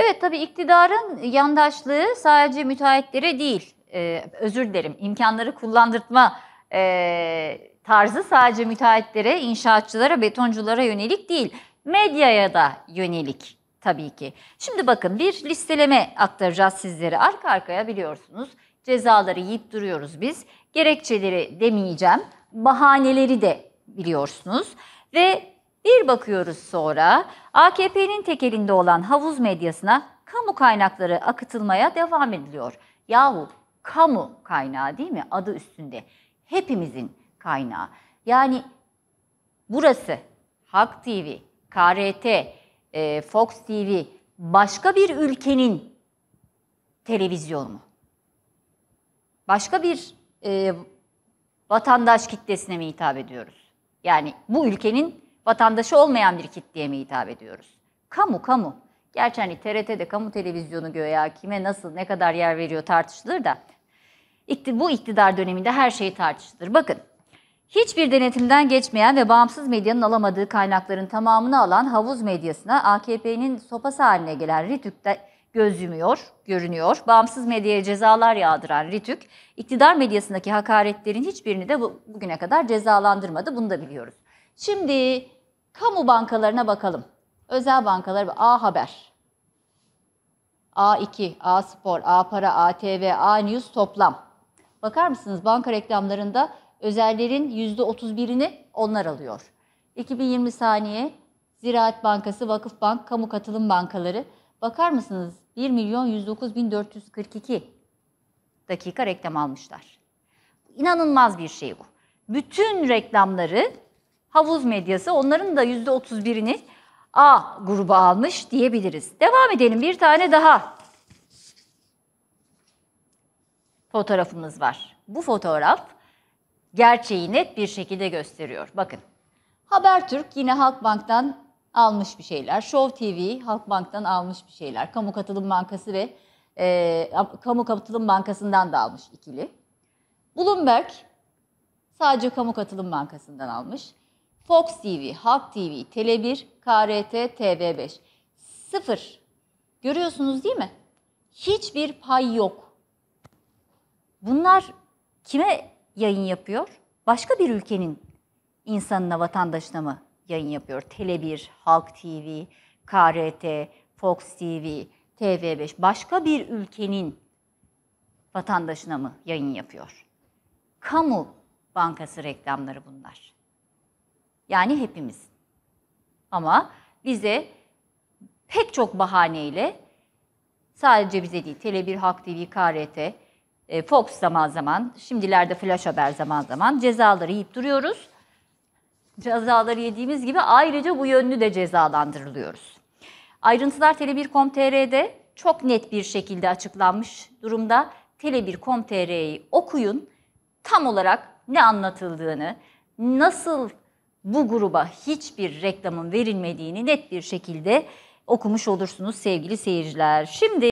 Evet tabii iktidarın yandaşlığı sadece müteahhitlere değil, e, özür dilerim imkanları kullandırtma e, tarzı sadece müteahhitlere, inşaatçılara, betonculara yönelik değil, medyaya da yönelik tabii ki. Şimdi bakın bir listeleme aktaracağız sizlere arka arkaya biliyorsunuz cezaları yiyip duruyoruz biz. Gerekçeleri demeyeceğim, bahaneleri de biliyorsunuz ve bir bakıyoruz sonra AKP'nin tekelinde olan havuz medyasına kamu kaynakları akıtılmaya devam ediliyor. Yahu kamu kaynağı değil mi? Adı üstünde. Hepimizin kaynağı. Yani burası Halk TV, KRT, e, Fox TV başka bir ülkenin televizyonu. Başka bir e, vatandaş kitlesine mi hitap ediyoruz? Yani bu ülkenin vatandaşı olmayan bir kitleye mi hitap ediyoruz? Kamu, kamu. Gerçi hani TRT'de kamu televizyonu göya kime nasıl ne kadar yer veriyor tartışılır da bu iktidar döneminde her şey tartışılır. Bakın hiçbir denetimden geçmeyen ve bağımsız medyanın alamadığı kaynakların tamamını alan havuz medyasına AKP'nin sopası haline gelen RITÜK'te göz yumuyor, görünüyor. Bağımsız medyaya cezalar yağdıran RITÜK, iktidar medyasındaki hakaretlerin hiçbirini de bugüne kadar cezalandırmadı. Bunu da biliyoruz. Şimdi Kamu bankalarına bakalım. Özel bankalar A Haber. A2, A Spor, A Para, ATV, A News toplam. Bakar mısınız banka reklamlarında özellerin %31'ini onlar alıyor. 2020 saniye Ziraat Bankası, Vakıf Bank, Kamu Katılım Bankaları. Bakar mısınız 1 milyon 109 bin 442 dakika reklam almışlar. İnanılmaz bir şey bu. Bütün reklamları havuz medyası onların da %31'ini A grubu almış diyebiliriz. Devam edelim bir tane daha fotoğrafımız var. Bu fotoğraf gerçeği net bir şekilde gösteriyor. Bakın Habertürk yine Halkbank'tan almış bir şeyler. Show TV Halkbank'tan almış bir şeyler. Kamu Katılım Bankası ve e, Kamu Katılım Bankası'ndan da almış ikili. Bloomberg sadece Kamu Katılım Bankası'ndan almış. Fox TV, Halk TV, Tele1, KRT, TV5. Sıfır. Görüyorsunuz değil mi? Hiçbir pay yok. Bunlar kime yayın yapıyor? Başka bir ülkenin insanına, vatandaşına mı yayın yapıyor? Tele1, Halk TV, KRT, Fox TV, TV5 başka bir ülkenin vatandaşına mı yayın yapıyor? Kamu Bankası reklamları bunlar. Yani hepimiz. Ama bize pek çok bahaneyle sadece bize değil Tele1, Halk TV, KRT, e, Fox zaman zaman, şimdilerde Flash Haber zaman zaman cezaları yiyip duruyoruz. Cezaları yediğimiz gibi ayrıca bu yönlü de cezalandırılıyoruz. Ayrıntılar tele1.com.tr'de çok net bir şekilde açıklanmış durumda. Tele1.com.tr'yi okuyun. Tam olarak ne anlatıldığını, nasıl bu gruba hiçbir reklamın verilmediğini net bir şekilde okumuş olursunuz sevgili seyirciler. Şimdi